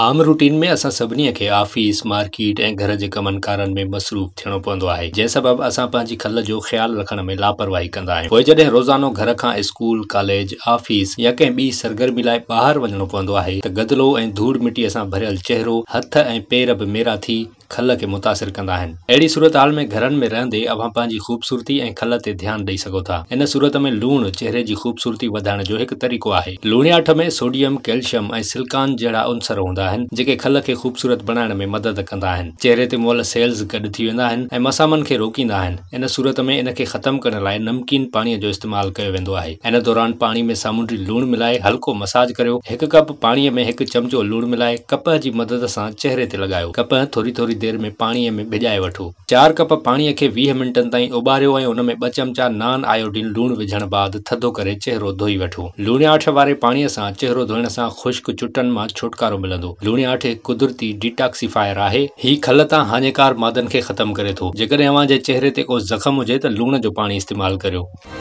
आम रुटीन में असां सभिनी खे ऑफ़िस मार्केट ऐं घर जे कमनि कारनि में मसरूफ़ थियणो पवंदो आहे जंहिंसां बाबति असां पंहिंजी कल जो ख़्यालु रखण में लापरवाही कंदा आहियूं पोइ जॾहिं रोज़ानो घर खां स्कूल कॉलेज ऑफ़िस या कंहिं ॿी सरगर्मी लाइ ॿाहिरि वञणो पवंदो आहे त गदलो ऐं धूड़ मिटीअ सां भरियल चहिरो हथ ऐं पेर बि मेरा थी खल खे मुतासिर कंदा आहिनि अहिड़ी सूरत हाल में घरनि में रहंदे अवां पंहिंजी ख़ूबसूरती ऐं खल ते ध्यानु ॾेई सघो था हिन सूरत में लूण चेहरे जी ख़ूबसूरती वधाइण जो हिकु तरीक़ो आहे लूणियाठ में सोडियम कैल्शियम ऐं सिल्कान जहिड़ा अनुसर हूंदा आहिनि जेके खल खे ख़ूबसूरत बणाइण में मदद कंदा आहिनि चहिरे ते मोहल सेल्स गॾु थी वेंदा आहिनि ऐं मसामनि खे रोकींदा आहिनि इन सूरत में इन खे ख़तमु करण लाइ नमकीन पाणीअ जो इस्तेमालु कयो वेंदो आहे इन दौरान पाणी में सामूंड्री लूण मिलाए हल्को मसाज करियो हिकु कप पाणीअ में हिकु चमचो लूण मिलाए कप जी मदद सां चेहरे ते लॻायो कप थोरी थोरी देर में पाणीअ में भिॼाए वठो चारि कप पाणीअ खे वीह मिंटनि ताईं उॿारियो ऐं हुन में ॿ चमिचा नॉन आयोडिन लूणु विझण बाद थधो करे चहिरो धोई वठो लूणियाठ वारे पाणीअ सां चेहरो धोइण सां ख़ुश्क चुटनि मां छुटकारो मिलंदो लुणियाठ कुदरती डिटॉक्सीफायर आहे हीउ खल तां हानिकार मादनि खे ख़तमु करे थो जेकॾहिं तव्हांजे चहिरे ते को ज़ख़्म हुजे त लूण जो पाणी इस्तेमालु करियो